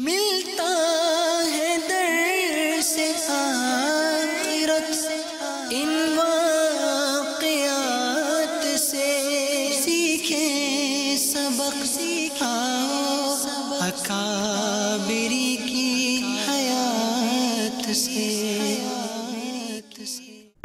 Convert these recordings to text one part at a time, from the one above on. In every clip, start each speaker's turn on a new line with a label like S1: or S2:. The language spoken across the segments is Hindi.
S1: मिलता है दर से आखिरत इन वाकयात से सीखे सबक सीखाओ की हयात से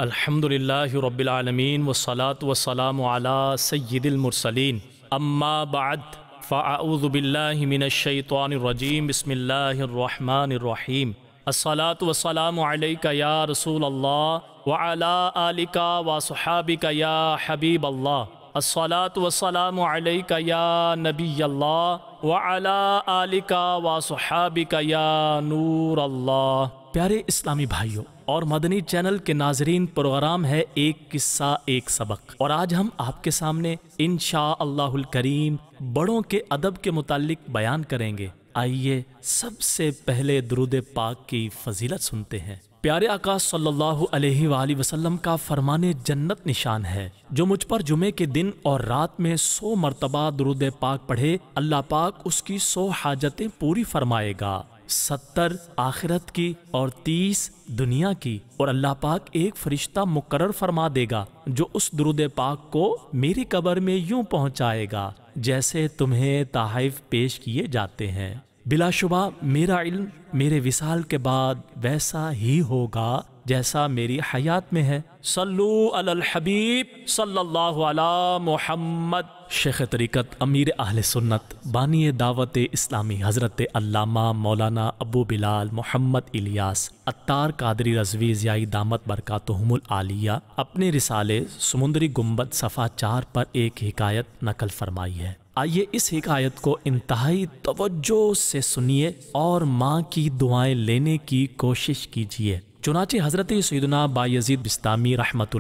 S1: अल्हम्दुलिल्लाह रब्बिल आलमीन वसलात वसलाम अला सय्यिदिल मुरसलीन अम्मा बाद فأعوذ بالله من الشيطان الرجيم بسم الله الرحمن الرحيم الصلاة والسلام عليك يا رسول الله وعلى آلك وصحابك يا حبيب الله الصلاة والسلام عليك يا نبي الله وعلى آلك وصحابك يا نور الله प्यारे इस्लामी भाइयों और मदनी चैनल के नाजरीन प्रोग्राम है एक किस्सा एक सबक और आज हम आपके सामने इन शाह करीम बड़ों के अदब के मुतालिक बयान करेंगे आइए सबसे पहले दरुद पाक की फजीलत सुनते हैं प्यारे आकाश सल्लल्लाहु अलैहि वसल्लम का फरमाने जन्नत निशान है जो मुझ पर जुमे के दिन और रात में सौ मरतबा दरुद पाक पढ़े अल्लाह पाक उसकी सौ हाजतें पूरी फरमाएगा सत्तर आखिरत की और तीस दुनिया की और अल्लाह पाक एक फरिश्ता मुकर फरमा देगा जो उस दुरुद पाक को मेरी कबर में यूं पहुंचाएगा जैसे तुम्हें तहफ़ पेश किए जाते हैं बिलाशुबा मेरा इल्म मेरे विसाल के बाद वैसा ही होगा जैसा मेरी हयात में है सल्लू अल हबीब सल्लल्लाहु अला मोहम्मद शेख तरीक़त अमीर अहल सुन्नत बानी दावत इस्लामी हज़रत अल्लामा मौलाना अबू बिलाल मोहम्मद इलियास अत्तार कादरी रजवी ज़ियाई दामत बरकातहमुल आलिया अपने रिसाले समुंदरी गुम्बद सफ़ा चार पर एक हिकायत नकल फरमाई है आइए इस हिकायत को इंतहाई तोज्जो से सुनिए और माँ की दुआएँ लेने की कोशिश कीजिए चुनाचे हज़रत सैदना बायजीद बिस्तामी रहमत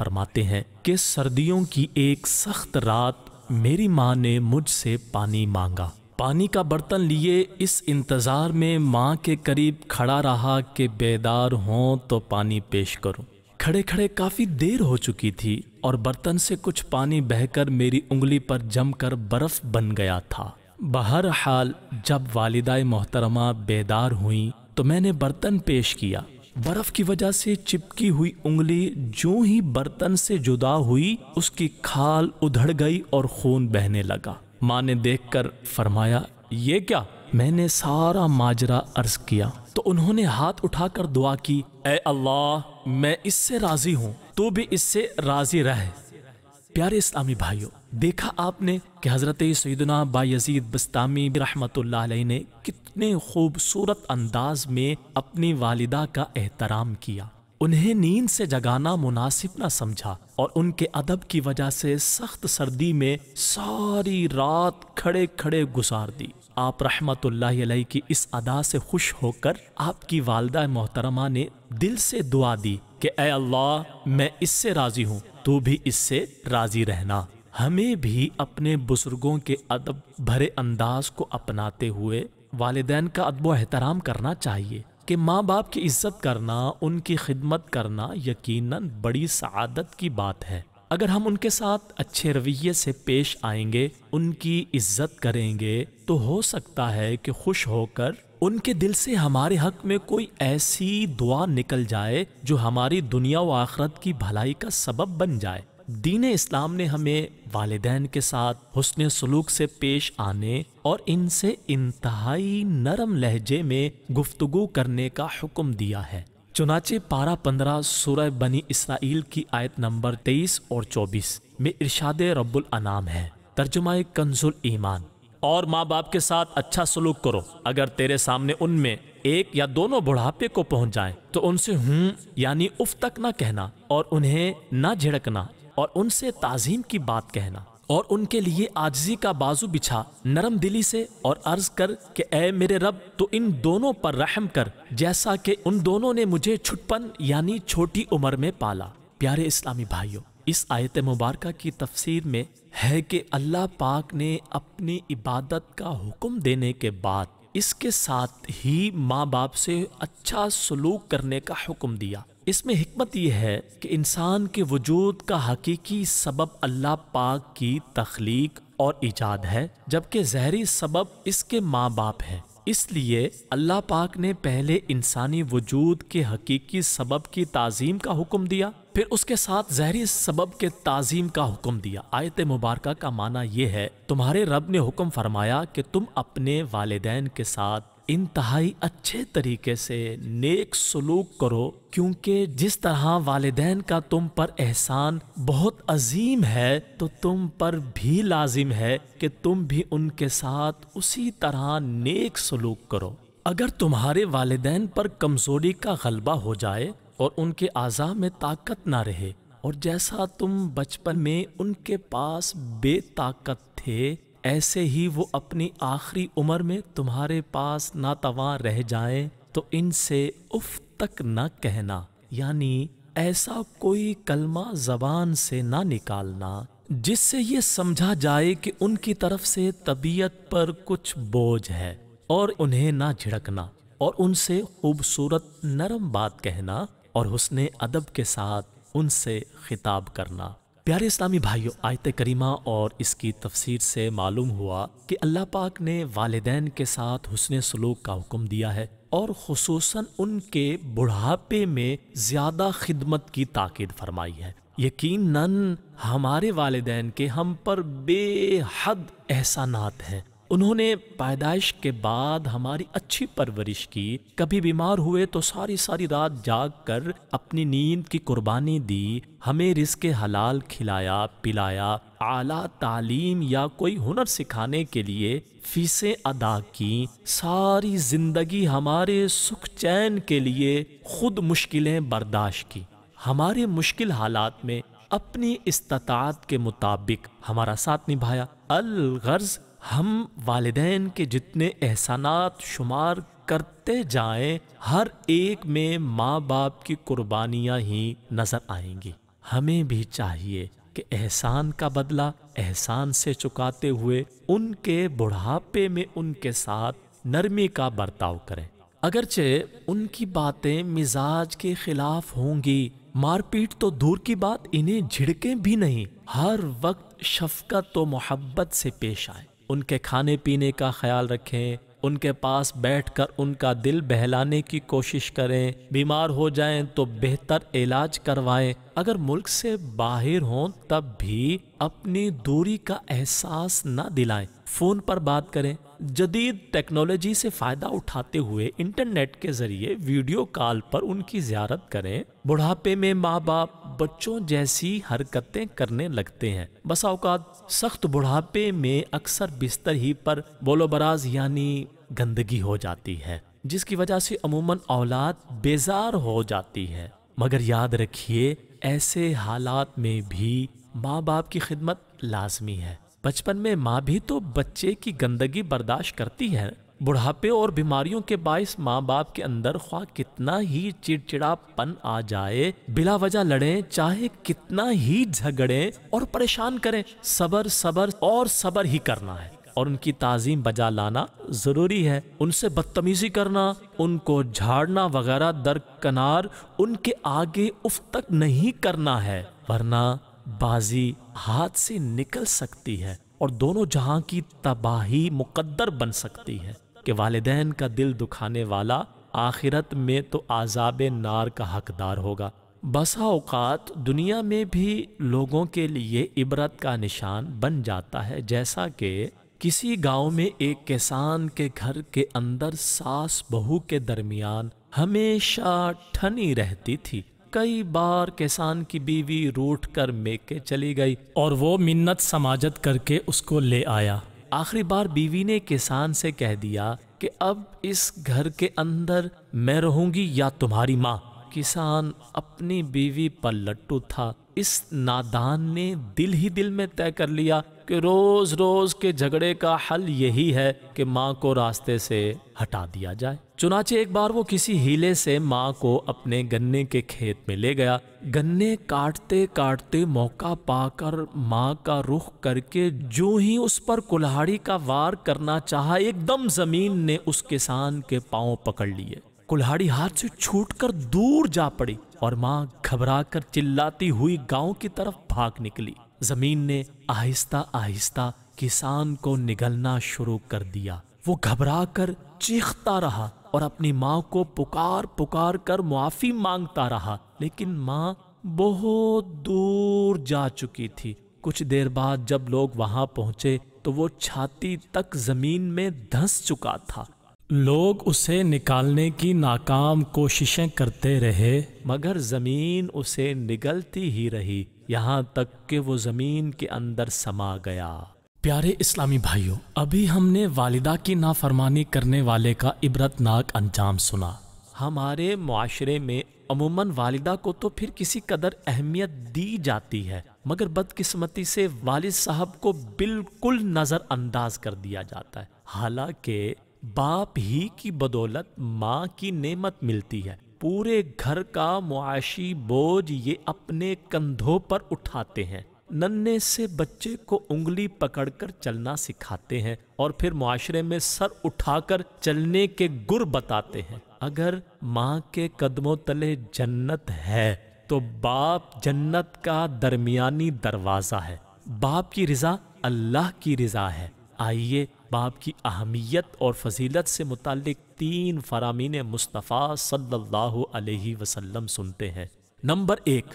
S1: फरमाते हैं कि सर्दियों की एक सख्त रात मेरी माँ ने मुझसे पानी मांगा पानी का बर्तन लिए इस इंतज़ार में माँ के करीब खड़ा रहा कि बेदार हों तो पानी पेश करूं। खड़े खड़े काफ़ी देर हो चुकी थी और बर्तन से कुछ पानी बहकर मेरी उंगली पर जमकर बर्फ़ बन गया था बहर हाल जब वालदा मोहतरमा बेदार हुई तो मैंने बर्तन पेश किया बर्फ की वजह से चिपकी हुई उंगली जो ही बर्तन से जुदा हुई उसकी खाल उधड़ गई और खून बहने लगा माँ ने देखकर फरमाया ये क्या मैंने सारा माजरा अर्ज किया तो उन्होंने हाथ उठाकर दुआ की ए अल्लाह मैं इससे राजी हूँ तू भी इससे राजी रहे प्यारे इस्लामी भाइयों देखा आपने कि हज़रत सैदना बायजीद बस्तामी रहमत ने कितने खूबसूरत अंदाज में अपनी वालिदा का एहतराम किया उन्हें नींद से जगाना मुनासिब न समझा और उनके अदब की वजह से सख्त सर्दी में सारी रात खड़े खड़े गुजार दी आप रहमत की इस अदा से खुश होकर आपकी वालदा मोहतरमा ने दिल से दुआ दी कि अल्लाह मैं इससे राज़ी हूँ तू भी इससे राज़ी रहना हमें भी अपने बुजुर्गों के अदब भरे अंदाज को अपनाते हुए वालदेन का अदब एहतराम करना चाहिए कि माँ बाप की इज्जत करना उनकी खिदमत करना यकीनन बड़ी सआदत की बात है अगर हम उनके साथ अच्छे रवैये से पेश आएंगे उनकी इज्जत करेंगे तो हो सकता है कि खुश होकर उनके दिल से हमारे हक में कोई ऐसी दुआ निकल जाए जो हमारी दुनिया व आखरत की भलाई का सबब बन जाए दीन इस्लाम ने हमें वालदेन के साथ हुसन सलूक से पेश आने और इनसे इंतहाई नरम लहजे में गुफ्तगु करने का हुक्म दिया है चुनाचे पारा पंद्रह सूरह बनी इसराइल की आयत नंबर तेईस और चौबीस में इरशाद रब्बुल अनाम है तर्जुमा कंजुल ईमान और माँ बाप के साथ अच्छा सलूक करो अगर तेरे सामने उनमें एक या दोनों बुढ़ापे को पहुंच जाए तो उनसे हूँ यानी उफ तक ना कहना और उन्हें ना झिड़कना और उनसे ताजीम की बात कहना और उनके लिए आजजी का बाजू बिछा नरम दिली से और अर्ज कर कि ए मेरे रब तो इन दोनों पर रहम कर जैसा कि उन दोनों ने मुझे छुटपन यानी छोटी उम्र में पाला प्यारे इस्लामी भाइयों इस आयत मुबारक की तफसीर में है कि अल्लाह पाक ने अपनी इबादत का हुक्म देने के बाद इसके साथ ही माँ बाप से अच्छा सलूक करने का हुक्म दिया इसमें हमत यह है कि इंसान के वजूद का हकीकी सबब अल्लाह पाक की तख्लीक और ईजाद है जबकि जहरी सबब इसके माँ बाप हैं इसलिए अल्लाह पाक ने पहले इंसानी वजूद के हकीकी सबब की ताज़ीम का हुक्म दिया फिर उसके साथ जहरी सबब के ताज़ीम का हुक्म दिया आयत मुबारक का माना यह है तुम्हारे रब ने हुक्म फरमाया कि तुम अपने वालदेन के साथ इंतहाई अच्छे तरीके से नेक सलूक करो क्योंकि जिस तरह वालदेन का तुम पर एहसान बहुत अजीम है तो तुम पर भी लाजिम है कि तुम भी उनके साथ उसी तरह नेक सलूक करो अगर तुम्हारे वालदेन पर कमज़ोरी का गलबा हो जाए और उनके आज़ा में ताकत ना रहे और जैसा तुम बचपन में उनके पास बेताकत थे ऐसे ही वो अपनी आखिरी उम्र में तुम्हारे पास नातवा रह जाएं तो इनसे उफ तक न कहना यानी ऐसा कोई कलमा जबान से ना निकालना जिससे ये समझा जाए कि उनकी तरफ से तबीयत पर कुछ बोझ है और उन्हें ना झिड़कना और उनसे खूबसूरत नरम बात कहना और उसने अदब के साथ उनसे खिताब करना प्यारे इस्लामी भाइयों आयत करीमा और इसकी तफसीर से मालूम हुआ कि अल्लाह पाक ने वालदेन के साथ हुसन सलूक का हुक्म दिया है और खसूस उनके बुढ़ापे में ज़्यादा खिदमत की ताकद फरमाई है यकीन हमारे वालदेन के हम पर बेहद एहसानात हैं उन्होंने पैदाइश के बाद हमारी अच्छी परवरिश की कभी बीमार हुए तो सारी सारी रात जाग कर अपनी नींद की कुर्बानी दी हमें रिस्क हलाल खिलाया पिलाया आला तालीम या कोई हुनर सिखाने के लिए फीसें अदा की सारी जिंदगी हमारे सुख चैन के लिए खुद मुश्किलें बर्दाश्त की हमारे मुश्किल हालात में अपनी इस्तात के मुताबिक हमारा साथ निभाया अलगर्ज हम वालदेन के जितने एहसानात शुमार करते जाएं हर एक में माँ बाप की कुर्बानियाँ ही नज़र आएंगी हमें भी चाहिए कि एहसान का बदला एहसान से चुकाते हुए उनके बुढ़ापे में उनके साथ नरमी का बर्ताव करें अगरचे उनकी बातें मिजाज के खिलाफ होंगी मारपीट तो दूर की बात इन्हें झिड़के भी नहीं हर वक्त शफकत तो मोहब्बत से पेश आए उनके खाने पीने का ख्याल रखें उनके पास बैठकर उनका दिल बहलाने की कोशिश करें बीमार हो जाएं तो बेहतर इलाज करवाएं अगर मुल्क से बाहर हों तब भी अपनी दूरी का एहसास न दिलाएं फ़ोन पर बात करें जदीद टेक्नोलॉजी से फ़ायदा उठाते हुए इंटरनेट के ज़रिए वीडियो कॉल पर उनकी ज्यारत करें बुढ़ापे में माँ बाप बच्चों जैसी हरकतें करने लगते हैं बस अवकात सख्त बुढ़ापे में अक्सर बिस्तर ही पर बोलो बराज यानी गंदगी हो जाती है जिसकी वजह से अमूमन औलाद बेजार हो जाती है मगर याद रखिए ऐसे हालात में भी माँ बाप की खिदमत लाजमी है बचपन में माँ भी तो बच्चे की गंदगी बर्दाश्त करती है बुढ़ापे और बीमारियों के बायस माँ बाप के अंदर ख्वा कितना ही चिड़चिड़ापन आ जाए बिला वजह लड़े चाहे कितना ही झगड़े और परेशान करें सबर सबर और सबर ही करना है और उनकी ताजीम बजा लाना जरूरी है उनसे बदतमीजी करना उनको झाड़ना वगैरह दरकनार उनके आगे उफ तक नहीं करना है वरना बाजी हाथ से निकल सकती है और दोनों जहां की तबाही मुकद्दर बन सकती है कि वालदेन का दिल दुखाने वाला आखिरत में तो आजाब नार का हकदार होगा बसा अवकात दुनिया में भी लोगों के लिए इबरत का निशान बन जाता है जैसा कि किसी गांव में एक किसान के घर के अंदर सास बहू के दरमियान हमेशा ठनी रहती थी कई बार किसान की बीवी रूट कर मेके चली गई और वो मिन्नत समाजत करके उसको ले आया आखिरी बार बीवी ने किसान से कह दिया कि अब इस घर के अंदर मैं रहूंगी या तुम्हारी माँ किसान अपनी बीवी पर लट्टू था इस नादान ने दिल ही दिल में तय कर लिया कि रोज रोज के झगड़े का हल यही है कि माँ को रास्ते से हटा दिया जाए चुनाचे एक बार वो किसी हीले से माँ को अपने गन्ने के खेत में ले गया गन्ने काटते काटते मौका पाकर माँ का रुख करके जो ही उस पर कुल्हाड़ी का वार करना चाहा एकदम जमीन ने उस किसान के पांव पकड़ लिए कुल्हाड़ी हाथ से छूटकर दूर जा पड़ी और माँ घबरा कर चिल्लाती हुई गांव की तरफ भाग निकली जमीन ने आहिस्ता आहिस्ता किसान को निगलना शुरू कर दिया वो घबरा कर चीखता रहा और अपनी माँ को पुकार पुकार कर मुआफी मांगता रहा लेकिन माँ बहुत दूर जा चुकी थी कुछ देर बाद जब लोग वहां पहुंचे तो वो छाती तक जमीन में धंस चुका था लोग उसे निकालने की नाकाम कोशिशें करते रहे मगर ज़मीन उसे निगलती ही रही यहाँ तक कि वो ज़मीन के अंदर समा गया प्यारे इस्लामी भाइयों अभी हमने वालिदा की नाफरमानी करने वाले का इबरतनाक अंजाम सुना हमारे माशरे में अमूमन वालिदा को तो फिर किसी कदर अहमियत दी जाती है मगर बदकिस्मती से वालिद साहब को बिल्कुल नज़रअंदाज कर दिया जाता है हालांकि बाप ही की बदौलत माँ की नेमत मिलती है पूरे घर का मुआशी बोझ ये अपने कंधों पर उठाते हैं नन्हे से बच्चे को उंगली पकड़कर चलना सिखाते हैं और फिर मुआशरे में सर उठाकर चलने के गुर बताते हैं अगर माँ के कदमों तले जन्नत है तो बाप जन्नत का दरमियानी दरवाज़ा है बाप की रिज़ा अल्लाह की रिज़ा है आइए बाप की अहमियत और फजीलत से मुतक तीन फरामीन मुस्तफ़ा सल्लल्लाहु अलैहि वसल्लम सुनते हैं नंबर एक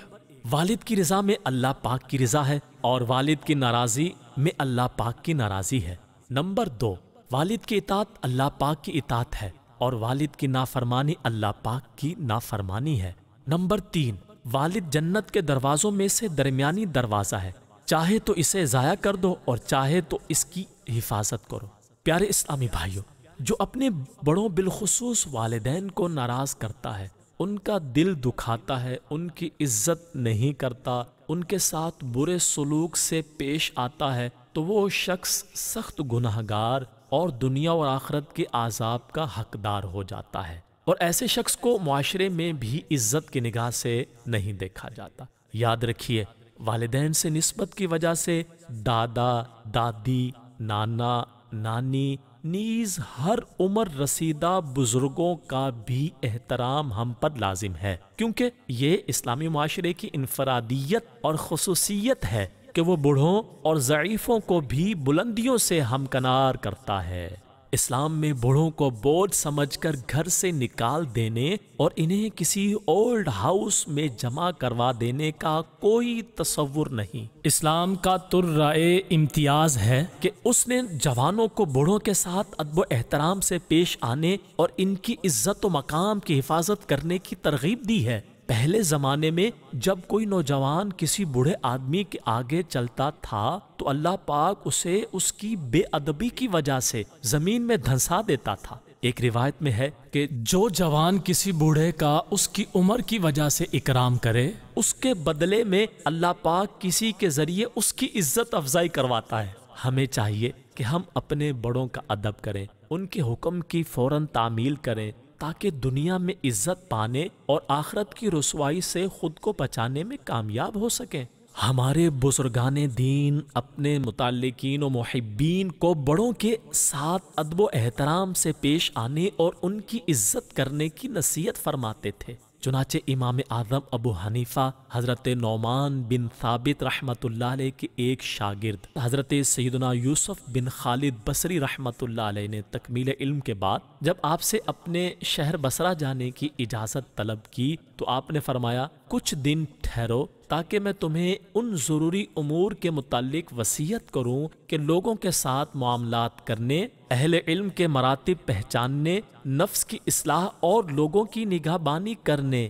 S1: वालिद की रज़ा में अल्लाह पाक की रज़ा है और वालिद की नाराज़ी में अल्लाह पाक की नाराज़ी है नंबर दो वालिद की इतात अल्लाह पाक की इतात है और वालिद की नाफरमानी अल्लाह पाक की नाफरमानी है नंबर तीन वालिद जन्नत के दरवाज़ों में से दरमियानी दरवाज़ा है चाहे तो इसे ज़ाया कर दो और चाहे तो इसकी हिफाजत करो प्यारे इस्लामी भाइयों जो अपने बड़ों बिलखसूस वालदेन को नाराज़ करता है उनका दिल दुखाता है उनकी इज्जत नहीं करता उनके साथ बुरे सलूक से पेश आता है तो वो शख्स सख्त गुनाहगार और दुनिया और आखरत के आज़ाब का हकदार हो जाता है और ऐसे शख्स को माशरे में भी इज्जत की निगाह से नहीं देखा जाता याद रखिए वालदेन से नस्बत की वजह से दादा दादी नाना नानी नीज हर उम्र रसीदा बुजुर्गों का भी एहतराम हम पर लाजिम है क्योंकि ये इस्लामी माशरे की इनफरादियत और खसूसियत है कि वो बूढ़ों और ज़ीफ़ों को भी बुलंदियों से हमकनार करता है इस्लाम में बूढ़ों को बोझ समझकर घर से निकाल देने और इन्हें किसी ओल्ड हाउस में जमा करवा देने का कोई तस्वुर नहीं इस्लाम का तुर्राए इम्तियाज है कि उसने जवानों को बूढ़ों के साथ अदब एहतराम से पेश आने और इनकी इज्जत व मकाम की हिफाजत करने की तरगीब दी है पहले ज़माने में जब कोई नौजवान किसी बूढ़े आदमी के आगे चलता था तो अल्लाह पाक उसे उसकी बेअदबी की वजह से ज़मीन में धंसा देता था एक रिवायत में है कि जो जवान किसी बूढ़े का उसकी उम्र की वजह से इकराम करे उसके बदले में अल्लाह पाक किसी के ज़रिए उसकी इज्जत अफजाई करवाता है हमें चाहिए कि हम अपने बड़ों का अदब करें उनके हुक्म की फ़ौर तामील करें ताकि दुनिया में इज्जत पाने और आखरत की रसवाई से खुद को बचाने में कामयाब हो सकें हमारे बुजुर्गान दीन अपने मुतलकिन और महबीन को बड़ों के साथ अदब एहतराम से पेश आने और उनकी इज्जत करने की नसीहत फरमाते थे चुनाचे इमाम आज़म अबू हनीफ़ा हज़रत नौमान बिन साबित रहमत के एक शागिर्द हज़रत सैदना यूसुफ बिन खालिद बसरी रहमत ने तकमील इल्म के बाद जब आपसे अपने शहर बसरा जाने की इजाज़त तलब की तो आपने फरमाया कुछ दिन ठहरो ताकि मैं तुम्हें उन ज़रूरी अमूर के मुतालिक वसीयत करूँ कि लोगों के साथ मामला करने अहल इल्म के मरातब पहचानने नफ्स की असलाह और लोगों की निगाहबानी करने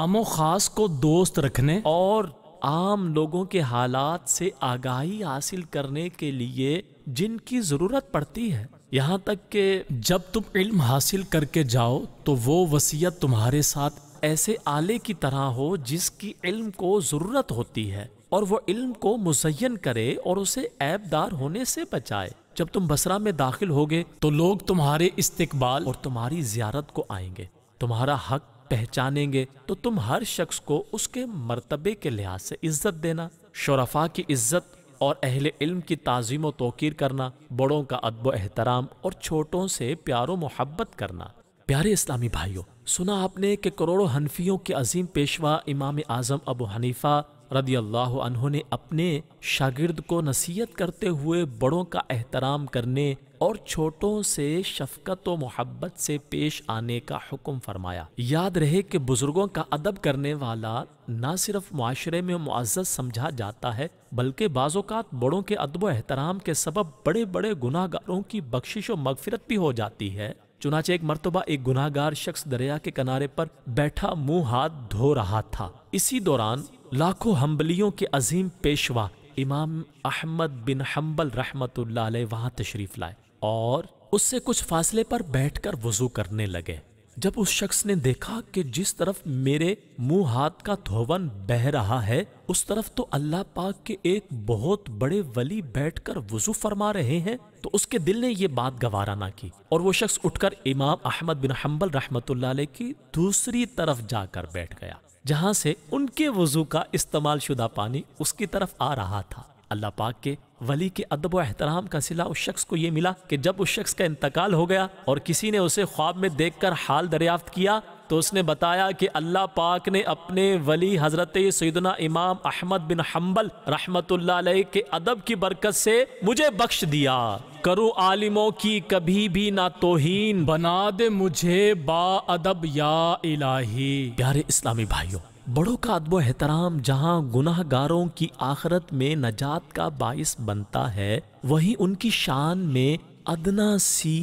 S1: आमो खास को दोस्त रखने और आम लोगों के हालात से आगाही हासिल करने के लिए जिनकी ज़रूरत पड़ती है यहाँ तक के जब तुम इल्म हासिल करके जाओ तो वो वसीयत तुम्हारे साथ ऐसे आले की तरह हो जिसकी इल्म को ज़रूरत होती है और वह इल्म को मुजयन करे और उसे ऐबदार होने से बचाए जब तुम बसरा में दाखिल होगे तो लोग तुम्हारे इस्तकबाल और तुम्हारी जियारत को आएंगे तुम्हारा हक पहचानेंगे तो तुम हर शख्स को उसके मरतबे के लिहाज से इज्जत देना शराफा की इज्जत और अहल इल्म की तज़ीम व तोकीर करना बड़ों का अदब एहतराम और छोटों से प्यारो मोहब्बत करना प्यारे इस्लामी भाइयों सुना आपने कि करोड़ों हनफियों के अजीम पेशवा इमाम आजम अबू हनीफा रदी अल्लाह ने अपने शागिर्द को नसीहत करते हुए बड़ों का एहतराम करने और छोटों से शफकत व मोहब्बत से पेश आने का हुक्म फरमाया याद रहे कि बुज़ुर्गों का अदब करने वाला न सिर्फ माशरे में मुआजत समझा जाता है बल्कि बाज़ात बड़ों के अदब एहतराम के सबब बड़े बड़े गुनाहगारों की बख्शिश व मगफरत भी हो जाती है चुनाचे एक मरतबा एक गुनागार शख्स दरिया के किनारे पर बैठा मुंह हाथ धो रहा था इसी दौरान लाखों हम्बलियों के अजीम पेशवा इमाम अहमद बिन हम्बल रहमत वहाँ तशरीफ लाए और उससे कुछ फासले पर बैठ कर वजू करने लगे जब उस शख्स ने देखा कि जिस तरफ मेरे मुंह हाथ का धोवन बह रहा है उस तरफ तो अल्लाह पाक के एक बहुत बड़े वली बैठकर वजू फरमा रहे हैं तो उसके दिल ने ये बात गवारा ना की और वो शख्स उठकर इमाम अहमद बिन हम्बल रहमतुल्लाह की दूसरी तरफ जाकर बैठ गया जहाँ से उनके वजू का इस्तेमाल शुदा पानी उसकी तरफ आ रहा था अल्लाह पाक के वली के अदब व एहतराम का सिला उस शख्स को ये मिला कि जब उस शख्स का इंतकाल हो गया और किसी ने उसे ख्वाब में देख कर हाल दरियाफ्त किया तो उसने बताया कि अल्लाह पाक ने अपने वली हज़रत सैदना इमाम अहमद बिन हम्बल रहमत के अदब की बरकत से मुझे बख्श दिया करो आलिमों की कभी भी ना तोहन बना दे मुझे बा अदब या इलाही प्यारे इस्लामी भाइयों बड़ों का अदब एहतराम जहाँ गुनाहगारों की आखरत में नजात का बायस बनता है वहीं उनकी शान में अदना सी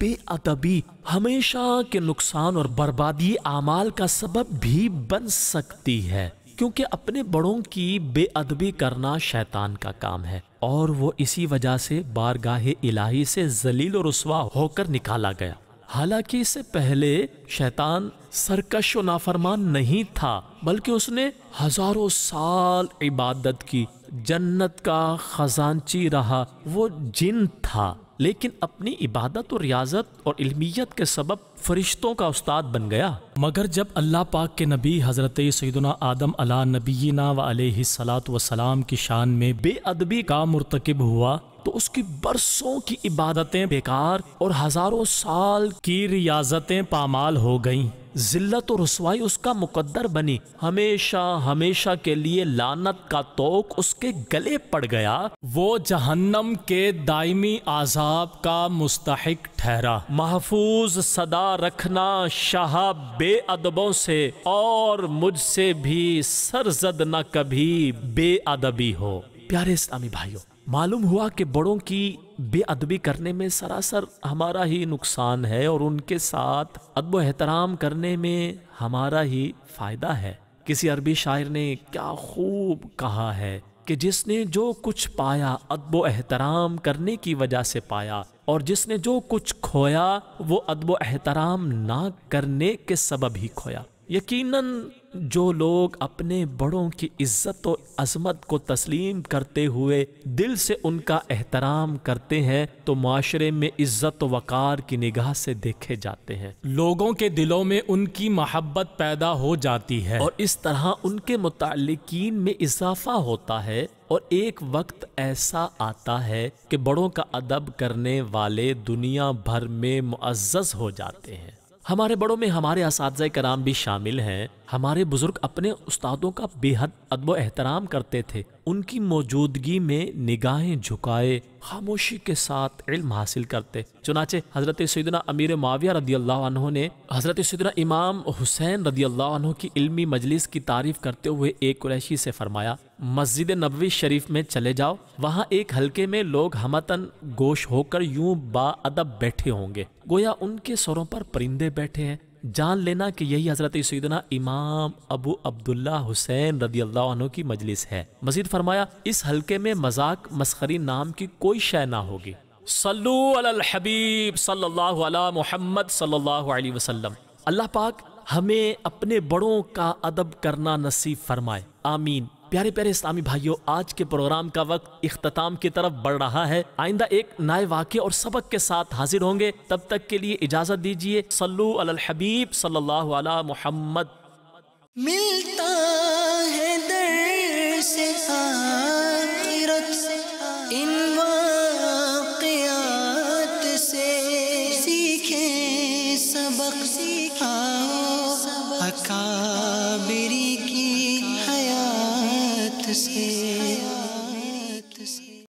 S1: बेअबी हमेशा के नुकसान और बर्बादी आमाल का सबब भी बन सकती है क्योंकि अपने बड़ों की बेअदबी करना शैतान का काम है और वो इसी वजह से बारगाह इलाही से जलील और रसवा होकर निकाला गया हालांकि इससे पहले शैतान सरकश व नाफरमान नहीं था बल्कि उसने हजारों साल इबादत की जन्नत का खजानची रहा वो जिन था लेकिन अपनी इबादत और रियाजत और इल्मियत के सबब फरिश्तों का उस्ताद बन गया मगर जब अल्लाह पाक के नबी हज़रत सैदना आदम अला नबीना वाल सलात वसलाम की शान में बेअदबी का मरतकब हुआ तो उसकी बरसों की इबादतें बेकार और हजारों साल की रियाजतें पामाल हो गईं जिल्लत और रसवाई उसका मुकद्दर बनी हमेशा हमेशा के लिए लानत का तोक उसके गले पड़ गया वो जहन्नम के दायमी आजाब का मुस्तक ठहरा महफूज सदा रखना शाह बेअदबों से और मुझसे भी सरजद न कभी बेअदबी हो प्यारे इस्लामी भाइयों मालूम हुआ कि बड़ों की बेअदबी करने में सरासर हमारा ही नुकसान है और उनके साथ अदब एहतराम करने में हमारा ही फ़ायदा है किसी अरबी शायर ने क्या खूब कहा है कि जिसने जो कुछ पाया अदब एहतराम करने की वजह से पाया और जिसने जो कुछ खोया वो अदब एहतराम ना करने के सबब ही खोया यकीनन जो लोग अपने बड़ों की इज्जत और अजमत को तस्लीम करते हुए दिल से उनका एहतराम करते हैं तो माशरे में इज्जत वक़ार की निगाह से देखे जाते हैं लोगों के दिलों में उनकी महब्बत पैदा हो जाती है और इस तरह उनके मतलकिन में इजाफा होता है और एक वक्त ऐसा आता है कि बड़ों का अदब करने वाले दुनिया भर में मुआज़ हो जाते हैं हमारे बड़ों में हमारे इस कराम भी शामिल हैं हमारे बुजुर्ग अपने उस्तादों का बेहद अदब एहतराम करते थे उनकी मौजूदगी में निगाहें झुकाए खामोशी के साथ इल्म हासिल करते चुनाचे हजरत सदना अमीर माविया रदी अल्लाह ने हजरत सदना इमाम हुसैन रदी अल्लाह की इल्मी मजलिस की तारीफ करते हुए एक कुरैशी से फरमाया मस्जिद नबी शरीफ में चले जाओ वहाँ एक हल्के में लोग हमतन गोश होकर यूं अदब बैठे होंगे गोया उनके सरों पर परिंदे बैठे हैं जान लेना कि यही हज़रत सदना इमाम अबू अब्दुल्ला हुसैन रदी अल्लाह की मजलिस है मजीद फरमाया इस हल्के में मजाक मस्खरी नाम की कोई शय ना होगी सल्लू अल हबीब सल्लल्लाहु अलैहि मोहम्मद सल्लल्लाहु अलैहि वसल्लम अल्लाह पाक हमें अपने बड़ों का अदब करना नसीब फरमाए आमीन प्यारे प्यारे इस्लामी भाइयों आज के प्रोग्राम का वक्त अख्ताम की तरफ बढ़ रहा है आइंदा एक नए वाक्य और सबक के साथ हाजिर होंगे तब तक के लिए इजाजत दीजिए सलू अल हबीब सल्लल्लाहु अला मोहम्मद मिलता है दर से आ